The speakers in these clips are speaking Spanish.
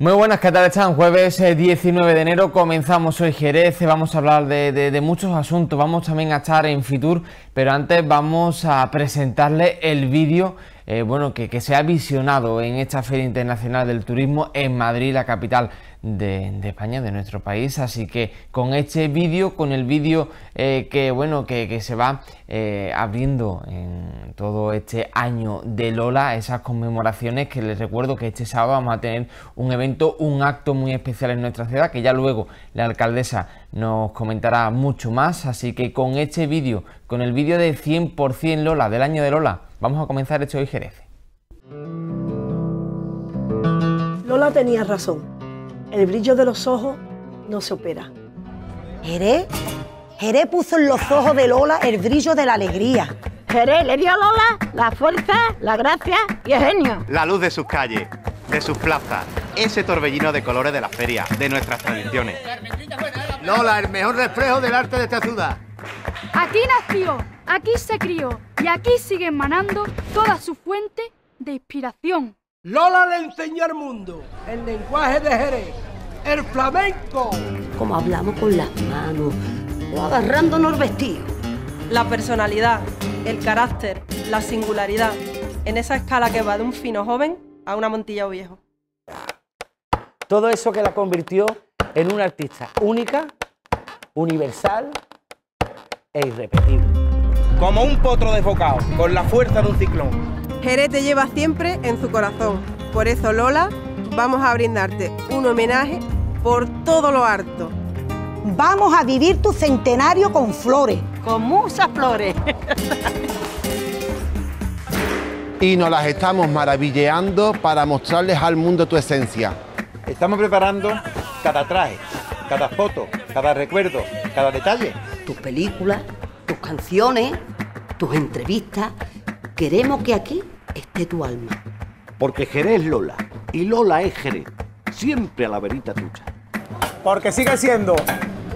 Muy buenas, ¿qué tal están? Jueves 19 eh, de enero comenzamos hoy Jerez, eh, vamos a hablar de, muchos asuntos, vamos también a estar en Fitur, pero antes vamos a presentarle el vídeo eh, bueno, que, se ha visionado en esta Feria Internacional del Turismo en Madrid, la capital de, España, de nuestro país. Así que con este vídeo, con el vídeo que, bueno, que, se va abriendo en todo este año de Lola, esas conmemoraciones que les recuerdo que este sábado vamos a tener un evento, un acto muy especial en nuestra ciudad, que ya luego la alcaldesa nos comentará mucho más, así que con este vídeo, con el vídeo de 100% Lola, del año de Lola, vamos a comenzar hecho hoy Jerez. Lola tenía razón, el brillo de los ojos no se opera. Jerez, Jerez puso en los ojos de Lola el brillo de la alegría Jerez le dio a Lola la fuerza, la gracia y el genio. La luz de sus calles, de sus plazas, ese torbellino de colores de la feria, de nuestras tradiciones. Lola, el mejor reflejo del arte de esta ciudad. Aquí nació, aquí se crió y aquí sigue emanando toda su fuente de inspiración. Lola le enseñó al mundo el lenguaje de Jerez, el flamenco. Como hablamos con las manos o agarrándonos vestidos la personalidad, el carácter, la singularidad, en esa escala que va de un fino joven a una montilla o viejo. Todo eso que la convirtió en una artista única, universal e irrepetible. Como un potro desbocado, con la fuerza de un ciclón. Jerez te lleva siempre en su corazón. Por eso, Lola, vamos a brindarte un homenaje por todo lo harto vamos a vivir tu centenario con flores. Con muchas flores. y nos las estamos maravilleando para mostrarles al mundo tu esencia. Estamos preparando cada traje, cada foto, cada recuerdo, cada detalle. Tus películas, tus canciones, tus entrevistas. Queremos que aquí esté tu alma. Porque Jerez Lola y Lola es Jerez. Siempre a la verita tuya. Porque sigue siendo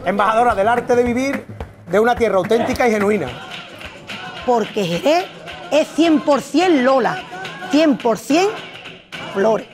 embajadora del arte de vivir de una tierra auténtica y genuina. Porque Jerez es 100% Lola, 100% Flores.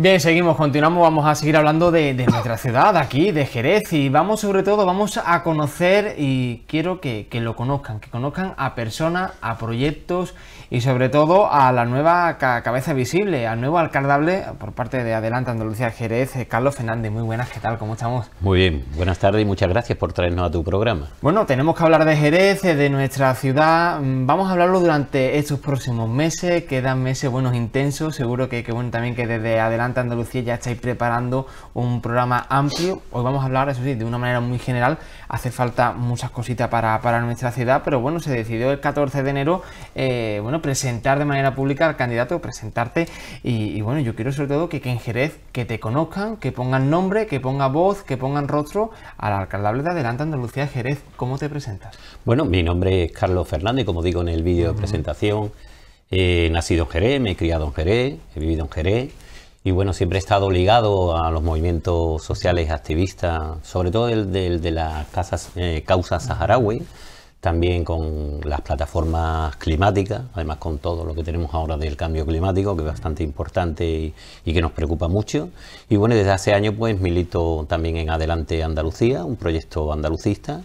Bien, seguimos, continuamos, vamos a seguir hablando de, nuestra ciudad aquí, de Jerez, y vamos sobre todo, vamos a conocer, y quiero que, lo conozcan, que conozcan a personas, a proyectos y sobre todo a la nueva cabeza visible, al nuevo alcaldable por parte de Adelante Andalucía Jerez, eh, Carlos Fernández. Muy buenas, ¿qué tal? ¿Cómo estamos? Muy bien, buenas tardes y muchas gracias por traernos a tu programa. Bueno, tenemos que hablar de Jerez, eh, de nuestra ciudad, mm, vamos a hablarlo durante estos próximos meses, quedan meses buenos intensos, seguro que, que bueno también que desde Adelante Andalucía ya estáis preparando un programa amplio. Hoy vamos a hablar, eso sí, de una manera muy general. Hace falta muchas cositas para, nuestra ciudad, pero bueno, se decidió el 14 de enero, eh, bueno, presentar de manera pública al candidato, presentarte. Y, bueno, yo quiero sobre todo que, en Jerez, que te conozcan, que pongan nombre, que ponga voz, que pongan rostro al alcaldable de Adelante Andalucía Jerez. ¿Cómo te presentas? Bueno, mi nombre es Carlos Fernández, como digo en el vídeo de presentación. Eh, he nacido en Jerez, me he criado en Jerez, he vivido en Jerez y bueno, siempre he estado ligado a los movimientos sociales activistas, sobre todo el de, de las eh, causas saharaui, también con las plataformas climáticas, además con todo lo que tenemos ahora del cambio climático, que es bastante importante y, que nos preocupa mucho. Y bueno, desde hace años pues milito también en Adelante Andalucía, un proyecto andalucista.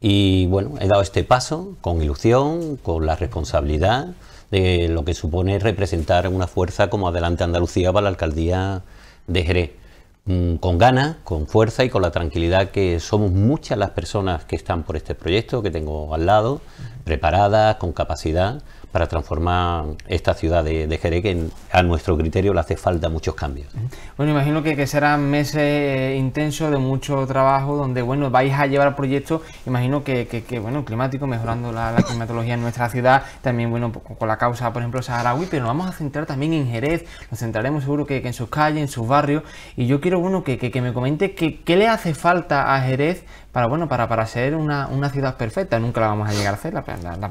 Y bueno, he dado este paso con ilusión, con la responsabilidad de lo que supone representar una fuerza como Adelante Andalucía para la alcaldía de Jerez. Mm, con ganas, con fuerza y con la tranquilidad que somos muchas las personas que están por este proyecto, que tengo al lado, preparadas, con capacidad para transformar esta ciudad de, Jerez, que a nuestro criterio le hace falta muchos cambios. Bueno, imagino que, que serán meses eh, intensos de mucho trabajo, donde bueno, vais a llevar proyectos, imagino que, que, bueno, climático, mejorando la, climatología en nuestra ciudad, también bueno, con la causa, por ejemplo, saharaui, pero nos vamos a centrar también en Jerez, nos centraremos seguro que, en sus calles, en sus barrios, y yo quiero bueno, que, me comente qué le hace falta a Jerez para, bueno, para, para ser una, una, ciudad perfecta. Nunca la vamos a llegar a hacer, la,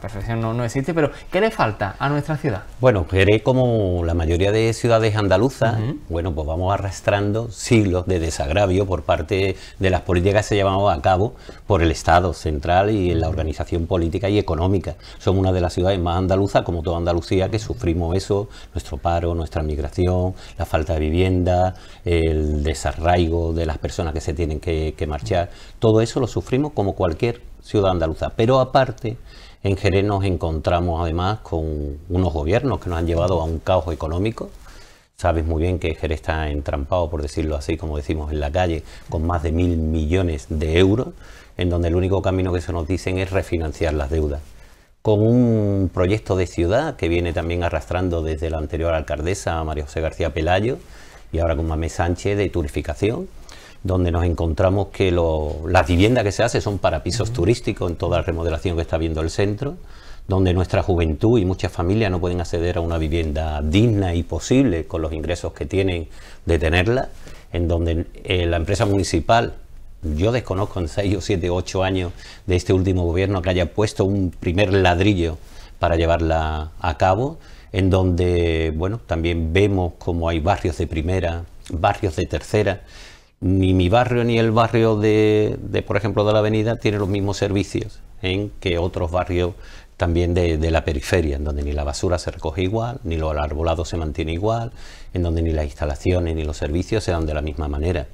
perfección no, no, existe, pero ¿qué le falta a nuestra ciudad? Bueno, como la mayoría de ciudades andaluzas, bueno, pues vamos arrastrando siglos de desagravio por parte de las políticas que se llevamos a cabo por el Estado central y en la organización política y económica. Somos una de las ciudades más andaluzas, como toda Andalucía, que sufrimos eso, nuestro paro, nuestra migración, la falta de vivienda, el desarraigo de las personas que se tienen que, que marchar, todo eso eso lo sufrimos como cualquier ciudad andaluza. Pero aparte, en Jerez nos encontramos además con unos gobiernos que nos han llevado a un caos económico. Sabes muy bien que Jerez está entrampado, por decirlo así, como decimos en la calle, con más de mil millones de euros, en donde el único camino que se nos dicen es refinanciar las deudas. Con un proyecto de ciudad que viene también arrastrando desde la anterior alcaldesa, María José García Pelayo, y ahora con Mame Sánchez, de turificación, donde nos encontramos que las viviendas que se hacen son para pisos turísticos en toda la remodelación que está viendo el centro, donde nuestra juventud y muchas familias no pueden acceder a una vivienda digna y posible con los ingresos que tienen de tenerla, en donde eh, la empresa municipal, yo desconozco en 6 o 7 o 8 años de este último gobierno que haya puesto un primer ladrillo para llevarla a cabo, en donde bueno, también vemos como hay barrios de primera, barrios de tercera, ni mi barrio ni el barrio de, de, por ejemplo, de la avenida tiene los mismos servicios en que otros barrios también de, la periferia, en donde ni la basura se recoge igual, ni lo arbolado se mantiene igual, en donde ni las instalaciones ni los servicios se dan de la misma manera.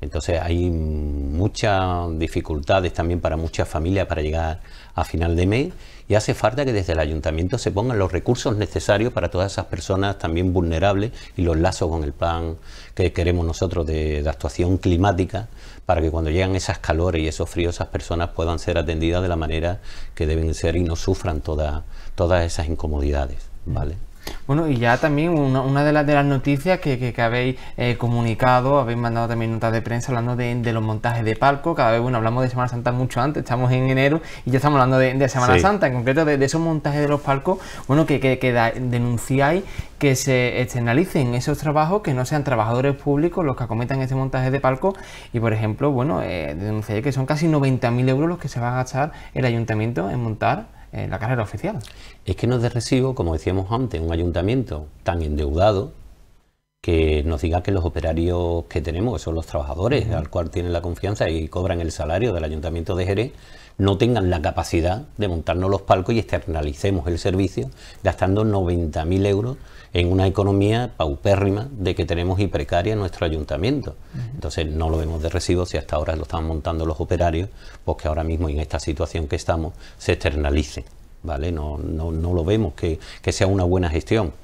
Entonces hay muchas dificultades también para muchas familias para llegar a final de mes y hace falta que desde el ayuntamiento se pongan los recursos necesarios para todas esas personas también vulnerables y los lazos con el plan que queremos nosotros de, actuación climática para que cuando llegan esas calores y esos fríos esas personas puedan ser atendidas de la manera que deben ser y no sufran todas esas incomodidades. ¿vale? Bueno, y ya también una, de, las, de las noticias que, habéis eh, comunicado, habéis mandado también notas de prensa hablando de, los montajes de palco. Cada vez, bueno, hablamos de Semana Santa mucho antes, estamos en enero y ya estamos hablando de, Semana Santa, en concreto de, esos montajes de los palcos, bueno, que, que denunciáis que se externalicen esos trabajos, que no sean trabajadores públicos los que acometan ese montaje de palco. Y, por ejemplo, bueno, eh, denunciáis que son casi 90.000 euros los que se va a gastar el ayuntamiento en montar ...en la carrera oficial. Es que no es de recibo, como decíamos antes, un ayuntamiento tan endeudado que nos diga que los operarios que tenemos, que son los trabajadores al cual tienen la confianza y cobran el salario del ayuntamiento de Jerez, no tengan la capacidad de montarnos los palcos y externalicemos el servicio gastando 90.000 euros en una economía paupérrima de que tenemos y precaria nuestro ayuntamiento. Entonces no lo vemos de recibo si hasta ahora lo están montando los operarios, pues que ahora mismo en esta situación que estamos se externalice. ¿vale? No, no, lo vemos que, sea una buena gestión.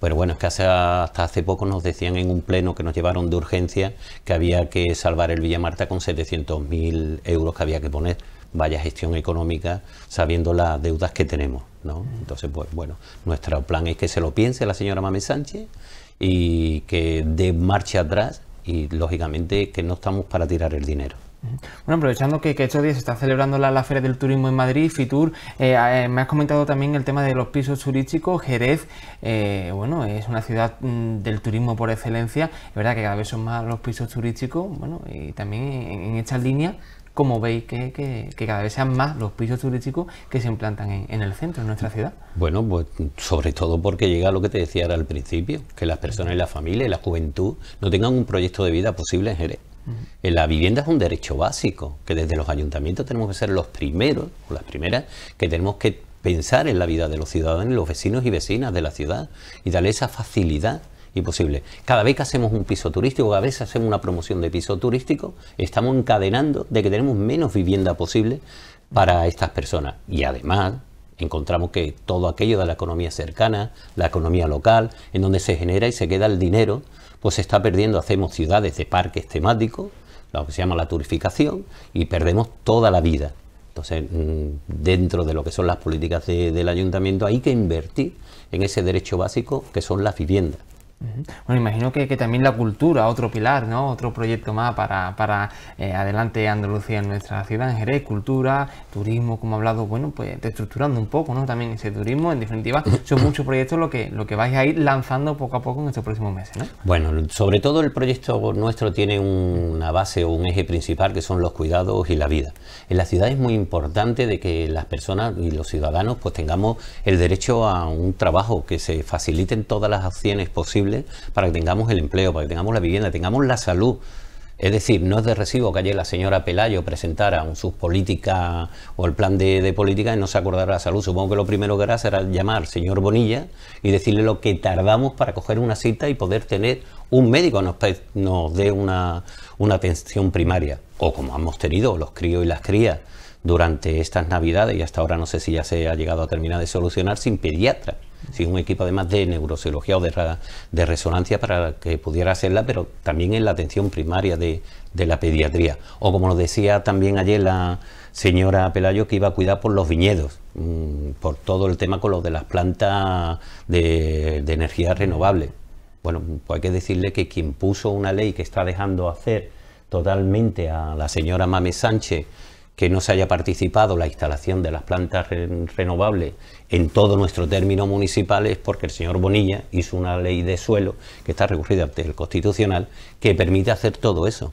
Pero bueno, es que hasta hace poco nos decían en un pleno que nos llevaron de urgencia que había que salvar el Villa Marta con 700.000 euros que había que poner vaya gestión económica sabiendo las deudas que tenemos. Entonces, pues bueno, nuestro plan es que se lo piense la señora Mame Sánchez y que dé marcha atrás y lógicamente que no estamos para tirar el dinero. Bueno, aprovechando que, que estos días se está celebrando la, Feria del Turismo en Madrid, FITUR, eh, eh, me has comentado también el tema de los pisos turísticos. Jerez, eh, bueno, es una ciudad mm, del turismo por excelencia. Es verdad que cada vez son más los pisos turísticos, bueno, y también en, en líneas línea como veis que, cada vez sean más los pisos turísticos que se implantan en, el centro, de nuestra ciudad. Bueno, pues sobre todo porque llega a lo que te decía al principio, que las personas y la familia y la juventud no tengan un proyecto de vida posible en Jerez. La vivienda es un derecho básico, que desde los ayuntamientos tenemos que ser los primeros, o las primeras, que tenemos que pensar en la vida de los ciudadanos los vecinos y vecinas de la ciudad y darle esa facilidad y posible. Cada vez que hacemos un piso turístico, cada vez que hacemos una promoción de piso turístico, estamos encadenando de que tenemos menos vivienda posible para estas personas. Y además, encontramos que todo aquello de la economía cercana, la economía local, en donde se genera y se queda el dinero, pues se está perdiendo. Hacemos ciudades de parques temáticos, lo que se llama la turificación, y perdemos toda la vida. Entonces, mm, dentro de lo que son las políticas del ayuntamiento, hay que invertir en ese derecho básico que son las viviendas. Bueno, imagino que, también la cultura, otro pilar, ¿no? Otro proyecto más para, eh, adelante Andalucía en nuestra ciudad, en Jerez, cultura, turismo, como ha hablado, bueno, pues estructurando un poco, ¿no? También ese turismo, en definitiva, son muchos proyectos lo que, lo que vais a ir lanzando poco a poco en estos próximos meses, Bueno, sobre todo el proyecto nuestro tiene una base o un eje principal que son los cuidados y la vida. En la ciudad es muy importante de que las personas y los ciudadanos pues tengamos el derecho a un trabajo, que se faciliten todas las acciones posibles para que tengamos el empleo, para que tengamos la vivienda, tengamos la salud. Es decir, no es de recibo que ayer la señora Pelayo presentara sus políticas o el plan de, política y no se acordara la salud. Supongo que lo primero que hará será llamar al señor Bonilla y decirle lo que tardamos para coger una cita y poder tener un médico nos, nos dé una, una atención primaria. O como hemos tenido los críos y las crías durante estas navidades y hasta ahora no sé si ya se ha llegado a terminar de solucionar sin pediatra sí, un equipo además de neurociología o de, resonancia para que pudiera hacerla, pero también en la atención primaria de, la pediatría. O como lo decía también ayer la señora Pelayo, que iba a cuidar por los viñedos, mm, por todo el tema con lo de las plantas de, energía renovable. Bueno, pues hay que decirle que quien puso una ley que está dejando hacer totalmente a la señora Mame Sánchez que no se haya participado la instalación de las plantas renovables en todo nuestro término municipal es porque el señor Bonilla hizo una ley de suelo que está recurrida ante el Constitucional que permite hacer todo eso,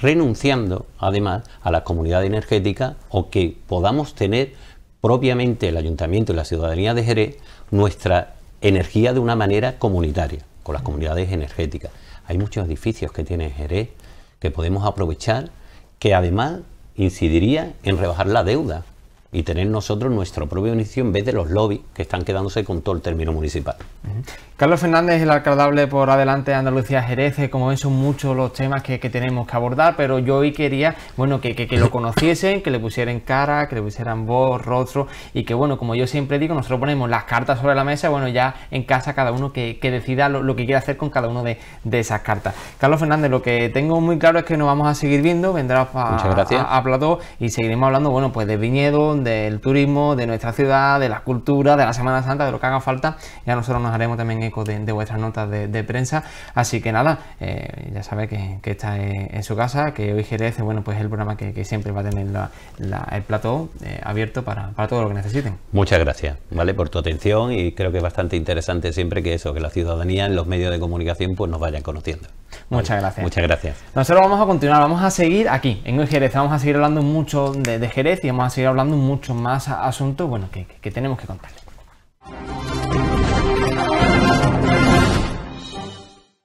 renunciando además a la comunidad energética o que podamos tener propiamente el ayuntamiento y la ciudadanía de Jerez nuestra energía de una manera comunitaria, con las comunidades energéticas. Hay muchos edificios que tiene Jerez que podemos aprovechar, que además incidiría en rebajar la deuda, y tener nosotros nuestro propio inicio en vez de los lobbies que están quedándose con todo el término municipal. Carlos Fernández, el alcaldable por Adelante de Andalucía Jerez, como ven son muchos los temas que, tenemos que abordar, pero yo hoy quería bueno, que, lo conociesen, que le pusieran cara, que le pusieran voz, rostro y que bueno, como yo siempre digo, nosotros ponemos las cartas sobre la mesa, bueno, ya en casa cada uno que, decida lo, que quiere hacer con cada uno de, esas cartas. Carlos Fernández, lo que tengo muy claro es que nos vamos a seguir viendo, vendrá a, a, y seguiremos hablando, bueno, pues de viñedo, del turismo, de nuestra ciudad, de la cultura, de la Semana Santa, de lo que haga falta. Ya nosotros nos haremos también eco de, vuestras notas de, prensa. Así que nada, eh, ya sabe que, está en, su casa, que hoy Jerez bueno, pues es el programa que, siempre va a tener el plató eh, abierto para, todo lo que necesiten. Muchas gracias, ¿vale? Por tu atención y creo que es bastante interesante siempre que eso, que la ciudadanía en los medios de comunicación pues nos vayan conociendo. Muchas gracias. Muchas gracias. Nosotros vamos a continuar, vamos a seguir aquí, en Jerez, vamos a seguir hablando mucho de, Jerez y vamos a seguir hablando mucho más asuntos bueno, que, tenemos que contar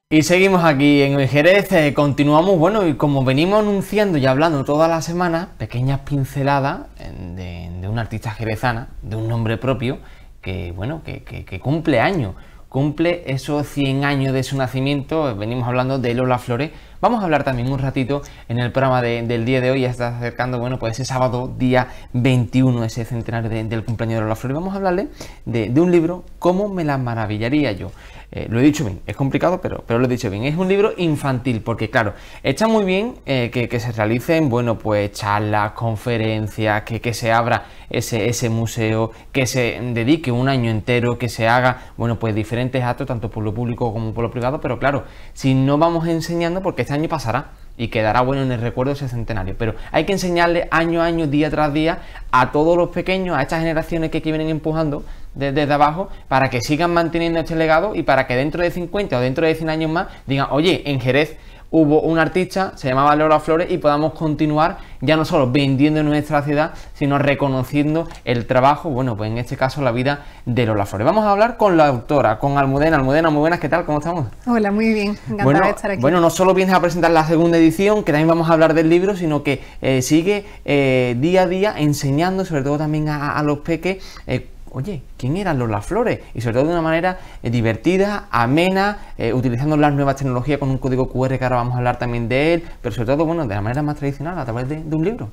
Y seguimos aquí en Jerez, eh, continuamos, bueno, y como venimos anunciando y hablando toda la semana, pequeñas pinceladas de, una artista jerezana, de un nombre propio, que bueno, que, que cumple años cumple esos 100 años de su nacimiento, venimos hablando de Lola Flores, Vamos a hablar también un ratito en el programa del día de hoy, ya está acercando, bueno, pues ese sábado, día 21, ese centenario del cumpleaños de la Flor. Y vamos a hablarle de, un libro, ¿Cómo me la maravillaría yo? Eh, lo he dicho bien, es complicado, pero, pero lo he dicho bien. Es un libro infantil, porque claro, está muy bien eh, que, se realicen, bueno, pues charlas, conferencias, que, que se abra ese, ese, museo, que se dedique un año entero, que se haga, bueno, pues diferentes actos, tanto por lo público como por lo privado, pero claro, si no vamos enseñando, porque está año pasará y quedará bueno en el recuerdo ese centenario. Pero hay que enseñarle año a año, día tras día, a todos los pequeños, a estas generaciones que aquí vienen empujando desde, desde, abajo, para que sigan manteniendo este legado y para que dentro de 50 o dentro de 100 años más digan, oye, en Jerez hubo un artista, se llamaba Lola Flores, y podamos continuar ya no solo vendiendo en nuestra ciudad, sino reconociendo el trabajo, bueno, pues en este caso la vida de Lola Flores. Vamos a hablar con la autora, con Almudena. Almudena, muy buenas, ¿qué tal? ¿Cómo estamos? Hola, muy bien, encantada bueno, de estar aquí. Bueno, no solo vienes a presentar la segunda edición, que también vamos a hablar del libro, sino que eh, sigue eh, día a día enseñando, sobre todo también a, los peques, eh, oye, ¿quién eran los las Flores? Y sobre todo de una manera eh, divertida, amena, eh, utilizando las nuevas tecnologías con un código QR que ahora vamos a hablar también de él, pero sobre todo, bueno, de la manera más tradicional, a través de, un libro.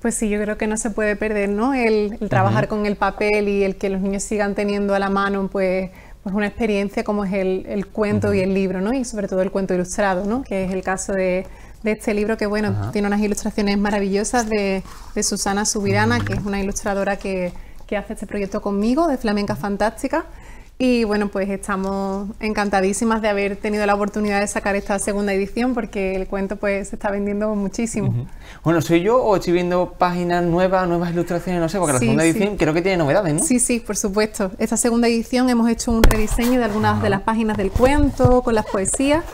Pues sí, yo creo que no se puede perder, ¿no? El, trabajar con el papel y el que los niños sigan teniendo a la mano, pues, pues una experiencia como es el, cuento y el libro, ¿no? Y sobre todo el cuento ilustrado, ¿no? Que es el caso de, este libro que, bueno, tiene unas ilustraciones maravillosas de, Susana Subirana, que es una ilustradora que que hace este proyecto conmigo de Flamenca Fantástica. Y bueno, pues estamos encantadísimas de haber tenido la oportunidad de sacar esta segunda edición porque el cuento pues se está vendiendo muchísimo. Bueno, ¿soy yo o estoy viendo páginas nuevas, nuevas ilustraciones? No sé, porque la segunda edición creo que tiene novedades, ¿no? Sí, sí, por supuesto. Esta segunda edición hemos hecho un rediseño de algunas de las páginas del cuento, con las poesías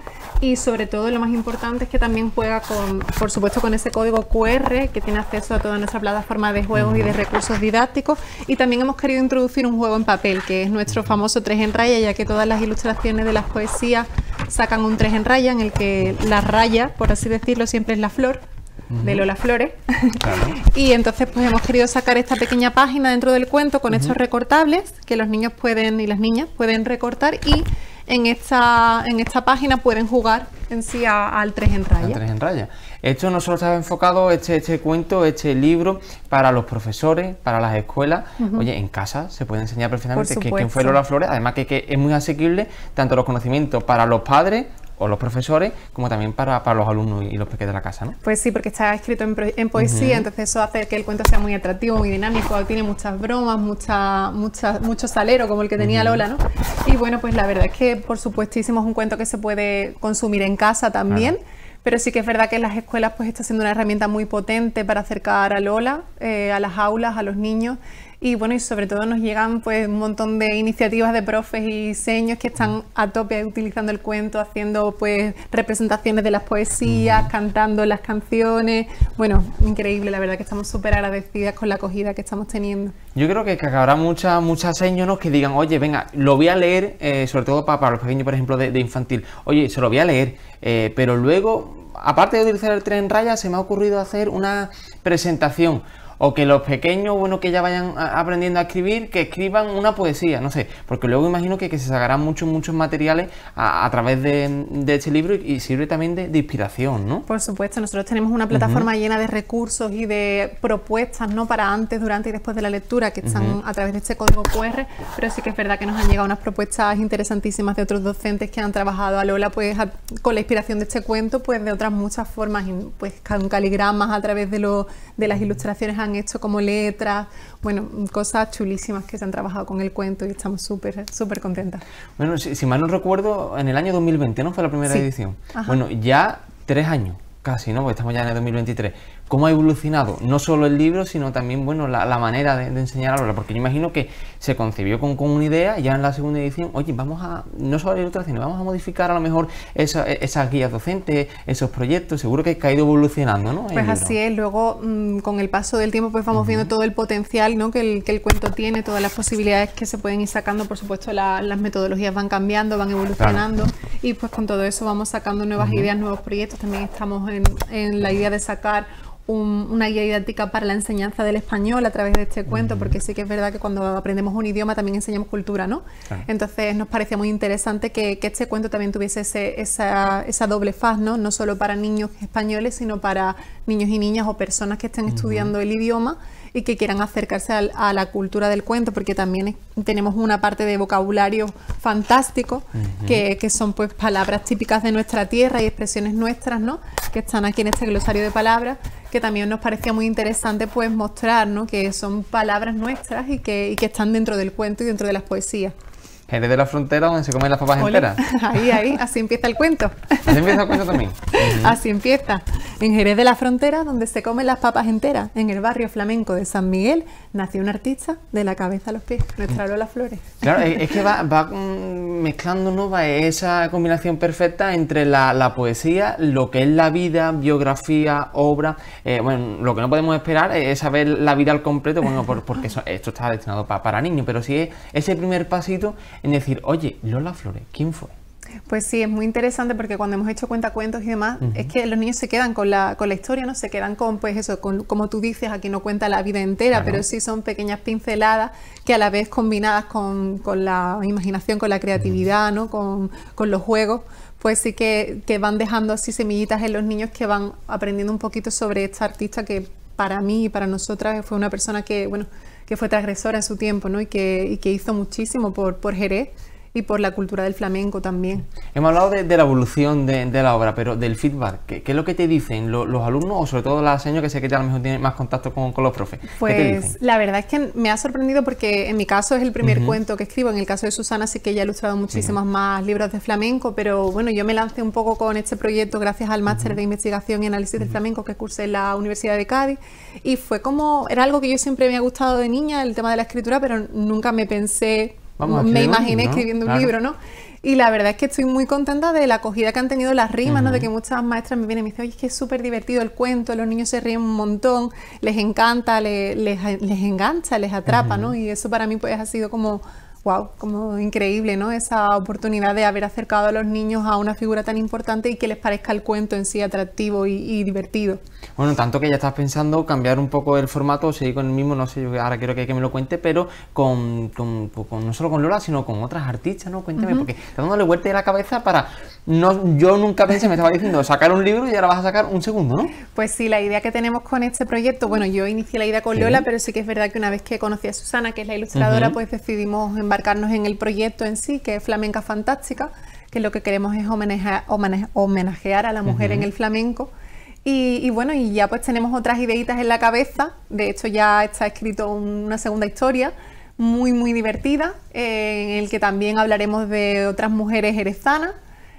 y sobre todo lo más importante es que también juega con, por supuesto, con ese código QR que tiene acceso a toda nuestra plataforma de juegos y de recursos didácticos. Y también hemos querido introducir un juego en papel, que es nuestro famoso tres en raya, ya que todas las ilustraciones de las poesías sacan un tres en raya, en el que la raya, por así decirlo, siempre es la flor, de Lola Flores. y entonces pues hemos querido sacar esta pequeña página dentro del cuento con estos recortables que los niños pueden y las niñas pueden recortar y en esta, en esta página pueden jugar en sí al tres en raya. Al 3 en raya. Esto nosotros está enfocado, este, este cuento, este libro, para los profesores, para las escuelas. Oye, en casa se puede enseñar perfectamente quién fue Lola Flores, además que, que, es muy asequible, tanto los conocimientos para los padres o los profesores, como también para, los alumnos y los pequeños de la casa, ¿no? Pues sí, porque está escrito en, poesía, entonces eso hace que el cuento sea muy atractivo, muy dinámico, tiene muchas bromas, mucha, mucha, mucho salero como el que tenía Lola, ¿no? Y bueno, pues la verdad es que por supuestísimo es un cuento que se puede consumir en casa también. pero sí que es verdad que en las escuelas pues está siendo una herramienta muy potente para acercar a Lola, eh, a las aulas, a los niños y bueno, y sobre todo nos llegan pues un montón de iniciativas de profes y seños que están mm. a tope utilizando el cuento, haciendo pues representaciones de las poesías, mm. cantando las canciones. Bueno, increíble, la verdad que estamos súper agradecidas con la acogida que estamos teniendo. Yo creo que, habrá muchas muchas seños que digan, oye, venga, lo voy a leer, eh, sobre todo para, los pequeños, por ejemplo, de, infantil. Oye, se lo voy a leer, eh, pero luego aparte de utilizar el tren raya, se me ha ocurrido hacer una presentación o que los pequeños, bueno, que ya vayan aprendiendo a escribir, que escriban una poesía, no sé, porque luego imagino que, que se sacarán muchos, muchos materiales a, través de, este libro y, sirve también de, inspiración, ¿no? Por supuesto, nosotros tenemos una plataforma llena de recursos y de propuestas, ¿no? Para antes, durante y después de la lectura, que están a través de este código QR, pero sí que es verdad que nos han llegado unas propuestas interesantísimas de otros docentes que han trabajado a Lola, pues con la inspiración de este cuento, pues de otras muchas formas, pues con caligramas a través de, de las ilustraciones han hecho como letras, bueno, cosas chulísimas que se han trabajado con el cuento y estamos súper, súper contentas. Bueno, si, mal no recuerdo, en el año 2020, ¿no? Fue la primera edición. Bueno, ya tres años casi, ¿no? Porque estamos ya en el 2023. ¿Cómo ha evolucionado no solo el libro, sino también, bueno, la, manera de, enseñar a Porque yo imagino que se concibió con, con, una idea, ya en la segunda edición, oye, vamos a, no solo la sino vamos a modificar a lo mejor e, esas guías docentes, esos proyectos, seguro que, ha ido evolucionando, ¿no? pues así es, luego mm, con el paso del tiempo pues vamos viendo todo el potencial, ¿no? Que el, que el cuento tiene, todas las posibilidades que se pueden ir sacando, por supuesto las metodologías van cambiando, van evolucionando y pues con todo eso vamos sacando nuevas ideas, nuevos proyectos, también estamos en, la idea de sacar una guía didáctica para la enseñanza del español a través de este cuento, porque sí que es verdad que cuando aprendemos un idioma también enseñamos cultura, ¿no? Entonces nos parecía muy interesante que, este cuento también tuviese esa, doble faz, ¿no? No solo para niños españoles, sino para niños y niñas o personas que estén estudiando el idioma y que quieran acercarse a la cultura del cuento, porque también tenemos una parte de vocabulario fantástico, que, que, son pues palabras típicas de nuestra tierra y expresiones nuestras, ¿no? Que están aquí en este glosario de palabras, que también nos parecía muy interesante pues mostrar, ¿no? Que son palabras nuestras y que, y que están dentro del cuento y dentro de las poesías. Jerez de la Frontera, donde se comen las papas enteras. Ahí, ahí, así empieza el cuento. Así empieza el cuento también. Así empieza. En Jerez de la Frontera, donde se comen las papas enteras, en el barrio flamenco de San Miguel, nació un artista de la cabeza a los pies, nuestra mm. Lola Flores. Claro, es, que va, va mezclando, Va esa combinación perfecta entre la, poesía, lo que es la vida, biografía, obra. Eh, bueno, lo que no podemos esperar es saber la vida al completo, bueno, porque esto está destinado para, para niños, pero sí es ese primer pasito en decir, oye, Lola Flores, ¿quién fue? Pues sí, es muy interesante porque cuando hemos hecho cuentacuentos y demás, es que los niños se quedan con la, con la historia, ¿no? Se quedan con, pues eso, con, como tú dices, aquí no cuenta la vida entera, pero sí son pequeñas pinceladas que a la vez combinadas con, la imaginación, con la creatividad, ¿no? Con, los juegos, pues sí que, que van dejando así semillitas en los niños que van aprendiendo un poquito sobre esta artista que para mí y para nosotras fue una persona que, bueno, que fue transgresora en su tiempo, ¿no? Y que, y que hizo muchísimo por, por Jerez y por la cultura del flamenco también. Hemos hablado de, la evolución de, la obra, pero del feedback, ¿qué, qué es lo que te dicen los alumnos o sobre todo las señoras que sé que ya a lo mejor tienen más contacto con, los profes? Pues ¿Qué te pues, dicen? la verdad es que me ha sorprendido porque en mi caso es el primer cuento que escribo, en el caso de Susana sí que ella ha ilustrado muchísimas más libros de flamenco, pero bueno, yo me lancé un poco con este proyecto gracias al máster de investigación y análisis del flamenco que cursé en la Universidad de Cádiz y fue como, era algo que yo siempre me ha gustado de niña, el tema de la escritura, pero nunca me pensé me imaginé escribiendo un libro, ¿no? Y la verdad es que estoy muy contenta de la acogida que han tenido las rimas, ¿no? De que muchas maestras me vienen y me dicen, oye, es que es súper divertido el cuento, los niños se ríen un montón, les encanta, les, engancha, les atrapa, ¿no? Y eso para mí pues ha sido como wow, como increíble, ¿no? Esa oportunidad de haber acercado a los niños a una figura tan importante y que les parezca el cuento en sí atractivo y, divertido. Bueno, tanto que ya estás pensando cambiar un poco el formato, seguir con el mismo, no sé, yo ahora quiero que, me lo cuente, pero con, no solo con Lola, sino con otras artistas, ¿no? Cuéntame, porque está dándole vuelta de la cabeza para, no, yo nunca pensé, me estaba diciendo, sacar un libro y ahora vas a sacar un segundo, ¿no? Pues sí, la idea que tenemos con este proyecto, bueno, yo inicié la idea con Lola, pero sí que es verdad que una vez que conocí a Susana, que es la ilustradora, pues decidimos en embarcarnos en el proyecto en sí, que es Flamenca Fantástica, que lo que queremos es homenajear, homenajear a la mujer en el flamenco. Y, bueno, y ya pues tenemos otras ideitas en la cabeza. De hecho, ya está escrito una segunda historia muy, muy divertida, eh, en el que también hablaremos de otras mujeres jerezanas.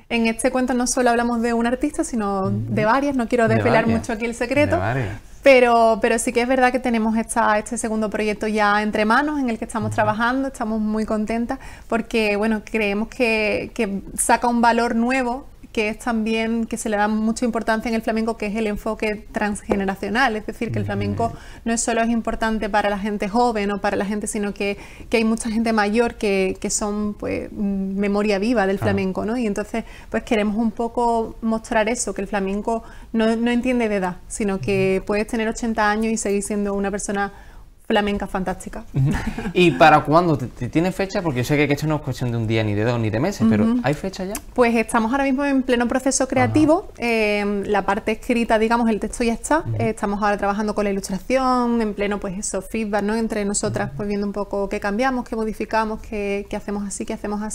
En este cuento no solo hablamos de un artista, sino de varias. No quiero desvelar mucho aquí el secreto. De pero, pero sí que es verdad que tenemos esta, este segundo proyecto ya entre manos en el que estamos trabajando, estamos muy contentas porque bueno, creemos que, que saca un valor nuevo que es también que se le da mucha importancia en el flamenco, que es el enfoque transgeneracional, es decir, que el flamenco no es solo es importante para la gente joven o para la gente, sino que, hay mucha gente mayor que, que son pues memoria viva del flamenco, ¿no? Y entonces pues queremos un poco mostrar eso, que el flamenco no, no entiende de edad, sino que puedes tener 80 años y seguir siendo una persona flamenca fantástica. ¿Y para cuándo? ¿Tiene fecha? Porque yo sé que esto no es cuestión de un día, ni de dos, ni de meses, pero ¿hay fecha ya? Pues estamos ahora mismo en pleno proceso creativo. Em, la parte escrita, digamos, el texto ya está. estamos ahora trabajando con la ilustración, en pleno, pues eso, feedback, ¿no? Entre nosotras, pues viendo un poco qué cambiamos, qué modificamos, qué, hacemos así, qué hacemos así.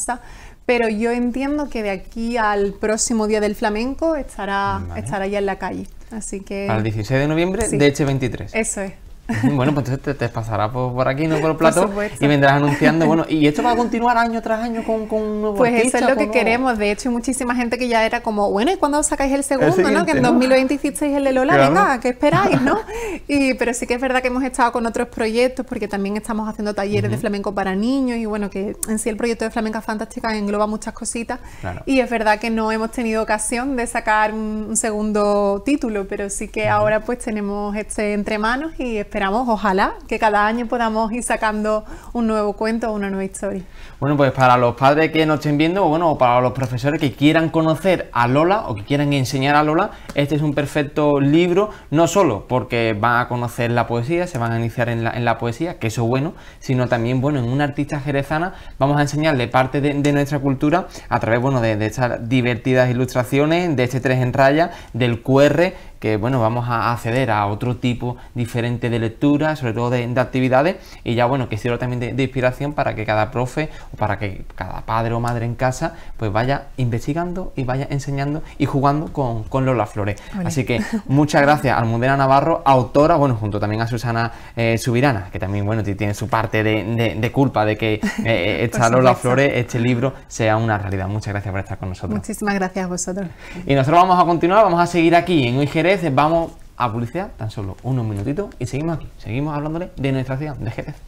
Pero yo entiendo que de aquí al próximo día del flamenco estará, estará ya en la calle. Así que... Al 16 de noviembre de hecho, este 23 Eso es. Bueno, pues entonces te, pasará por, aquí, no por el plato, y vendrás anunciando. Bueno, y esto va a continuar año tras año con, Pues eso es lo que queremos. De hecho, hay muchísima gente que ya era como, bueno, ¿y cuándo sacáis el segundo? ¿no? Que en 2026 el de Lola, venga, ¿qué esperáis? ¿no? Y, pero sí que es verdad que hemos estado con otros proyectos, porque también estamos haciendo talleres de flamenco para niños, y bueno, que en sí el proyecto de Flamenca Fantástica engloba muchas cositas. Y es verdad que no hemos tenido ocasión de sacar un, segundo título, pero sí que ahora pues tenemos este entre manos y esperamos esperamos, ojalá, que cada año podamos ir sacando un nuevo cuento una nueva historia. Bueno, pues para los padres que nos estén viendo, o bueno, para los profesores que quieran conocer a Lola o que quieran enseñar a Lola, este es un perfecto libro, no solo porque van a conocer la poesía, se van a iniciar en la, poesía, que eso es bueno, sino también, bueno, en una artista jerezana vamos a enseñarle parte de, nuestra cultura a través, bueno, de, de estas divertidas ilustraciones, de este Tres en raya, del QR, que bueno, vamos a acceder a otro tipo diferente de lectura, sobre todo de, actividades, y ya bueno, que sirva también de, inspiración para que cada profe o para que cada padre o madre en casa pues vaya investigando y vaya enseñando y jugando con, con Lola Flores. Así que muchas gracias a Almudena Navarro, autora, bueno, junto también a Susana eh, Subirana, que también bueno, tiene su parte de, culpa de que eh, esta Lola Flores, este libro, sea una realidad. Muchas gracias por estar con nosotros. Muchísimas gracias a vosotros. Y nosotros vamos a continuar, vamos a seguir aquí en UIGERE vamos a publicidad, tan solo unos minutitos, y seguimos aquí, seguimos hablándole de nuestra ciudad, de Jerez